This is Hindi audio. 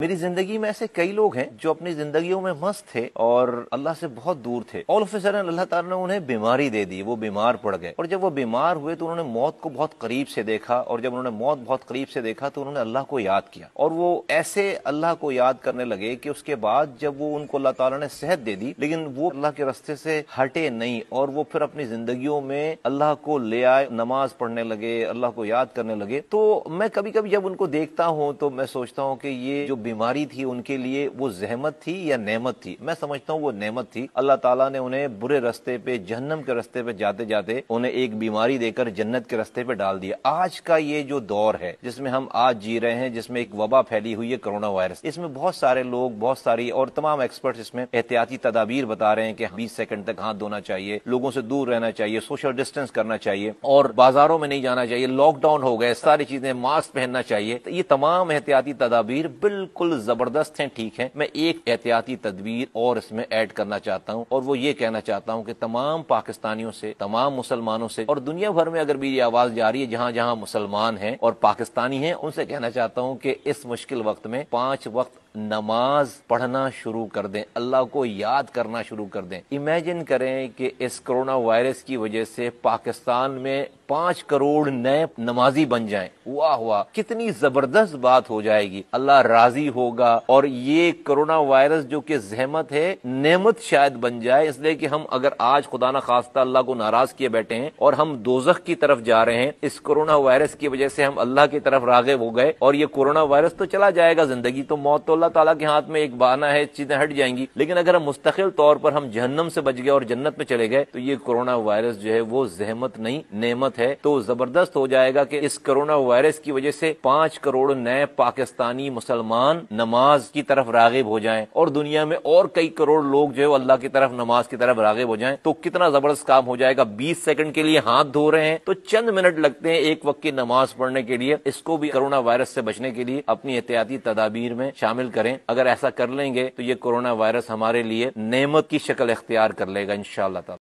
मेरी जिंदगी में ऐसे कई लोग हैं जो अपनी जिंदगियों में मस्त थे और अल्लाह से बहुत दूर थे ऑल ऑफ सडन अल्लाह ताला ने उन्हें बीमारी दे दी वो बीमार पड़ गए और जब वो बीमार हुए तो उन्होंने मौत को बहुत करीब से देखा और जब उन्होंने मौत बहुत करीब से देखा तो उन्होंने अल्लाह को याद किया और वो ऐसे अल्लाह को याद करने लगे की उसके बाद जब वो उनको अल्लाह तला ने सेहत दे दी लेकिन वो अल्लाह के रस्ते से हटे नहीं और वो फिर अपनी जिंदगी में अल्लाह को ले आए नमाज पढ़ने लगे अल्लाह को याद करने लगे तो मैं कभी कभी जब उनको देखता हूँ तो मैं सोचता हूँ की ये जो बीमारी थी उनके लिए वो जहमत थी या नेमत थी मैं समझता हूँ वो नेमत थी अल्लाह ताला ने उन्हें बुरे रस्ते पे जहन्नम के रस्ते पे जाते जाते उन्हें एक बीमारी देकर जन्नत के रस्ते पे डाल दिया आज का ये जो दौर है जिसमें हम आज जी रहे हैं जिसमें एक वबा फैली हुई है कोरोना वायरस इसमें बहुत सारे लोग बहुत सारी और तमाम एक्सपर्ट इसमें एहतियाती तदाबीर बता रहे हैं कि हाँ, बीस सेकंड तक हाथ धोना चाहिए लोगों से दूर रहना चाहिए सोशल डिस्टेंस करना चाहिए और बाजारों में नहीं जाना चाहिए लॉकडाउन हो गए सारी चीजें मास्क पहनना चाहिए तो ये तमाम एहतियाती तदाबीर बिल्कुल बिल्कुल जबरदस्त हैं ठीक है मैं एक एहतियाती तदबीर और इसमें ऐड करना चाहता हूँ और वो ये कहना चाहता हूँ कि तमाम पाकिस्तानियों से तमाम मुसलमानों से और दुनिया भर में अगर मेरी आवाज जा रही है जहाँ जहाँ मुसलमान हैं और पाकिस्तानी हैं उनसे कहना चाहता हूँ कि इस मुश्किल वक्त में पांच वक्त नमाज पढ़ना शुरू कर दें अल्लाह को याद करना शुरू कर दें इमेजिन करें कि इस कोरोना वायरस की वजह से पाकिस्तान में पांच करोड़ नए नमाजी बन जाएं वाह वाह कितनी जबरदस्त बात हो जाएगी अल्लाह राजी भारी होगा और ये कोरोना वायरस जो कि जहमत है नेमत शायद बन जाए इसलिए कि हम अगर आज खुदा ना खास्ता अल्लाह को नाराज किए बैठे हैं और हम दोजख की तरफ जा रहे हैं इस कोरोना वायरस की वजह से हम अल्लाह की तरफ रागब हो गए और ये कोरोना वायरस तो चला जाएगा जिंदगी तो मौत तो अल्लाह ताला के हाथ में एक बहाना है चीजें हट जाएंगी लेकिन अगर हम मुस्तकिल तौर पर हम जहन्नम से बच गए और जन्नत में चले गए तो ये कोरोना वायरस जो है वो जहमत नहीं नेमत है तो जबरदस्त हो जाएगा कि इस कोरोना वायरस की वजह से पांच करोड़ नए पाकिस्तानी मुसलमान इंसान नमाज की तरफ रागिब हो जाए और दुनिया में और कई करोड़ लोग जो है अल्लाह की तरफ नमाज की तरफ रागिब हो जाए तो कितना जबरदस्त काम हो जाएगा बीस सेकंड के लिए हाथ धो रहे हैं तो चंद मिनट लगते हैं एक वक्त की नमाज पढ़ने के लिए इसको भी कोरोना वायरस से बचने के लिए अपनी एहतियाती तदाबीर में शामिल करें अगर ऐसा कर लेंगे तो ये कोरोना वायरस हमारे लिए नेमत की शक्ल अख्तियार कर लेगा इन शाह